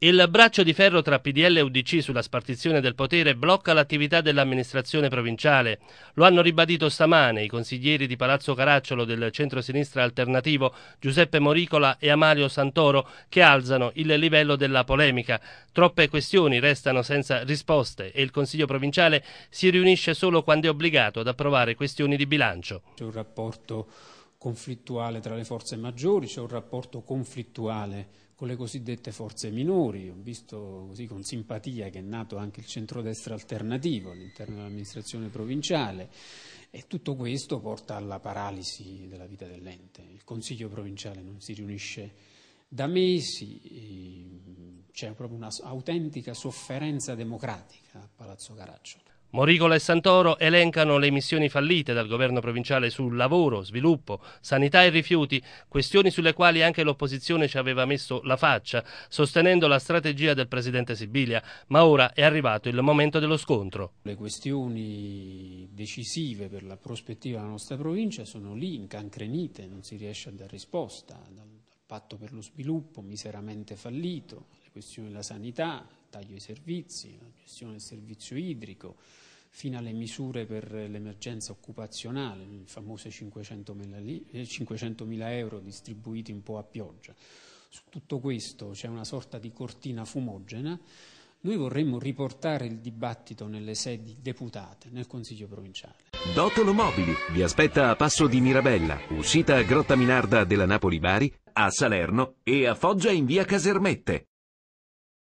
Il braccio di ferro tra PDL e UDC sulla spartizione del potere blocca l'attività dell'amministrazione provinciale. Lo hanno ribadito stamane i consiglieri di Palazzo Caracciolo del centro-sinistra alternativo Giuseppe Moricola e Amalio Santoro che alzano il livello della polemica. Troppe questioni restano senza risposte e il Consiglio provinciale si riunisce solo quando è obbligato ad approvare questioni di bilancio. C'è un rapporto conflittuale tra le forze maggiori, c'è un rapporto conflittuale con le cosiddette forze minori, ho visto così con simpatia che è nato anche il centrodestra alternativo all'interno dell'amministrazione provinciale e tutto questo porta alla paralisi della vita dell'ente. Il Consiglio provinciale non si riunisce da mesi, ehm, c'è proprio un'autentica sofferenza democratica a Palazzo Caracciolo. Morigola e Santoro elencano le missioni fallite dal governo provinciale sul lavoro, sviluppo, sanità e rifiuti, questioni sulle quali anche l'opposizione ci aveva messo la faccia, sostenendo la strategia del presidente Sibilia, ma ora è arrivato il momento dello scontro. Le questioni decisive per la prospettiva della nostra provincia sono lì, incancrenite, non si riesce a dare risposta patto per lo sviluppo miseramente fallito, le questioni della sanità, taglio ai servizi, la gestione del servizio idrico, fino alle misure per l'emergenza occupazionale, i famosi 500.000 euro distribuiti un po' a pioggia. Su tutto questo c'è una sorta di cortina fumogena. Noi vorremmo riportare il dibattito nelle sedi deputate, nel Consiglio provinciale. Dotolo Mobili vi aspetta a Passo di Mirabella, uscita a Grotta Minarda della Napoli Bari, a Salerno e a Foggia in via Casermette.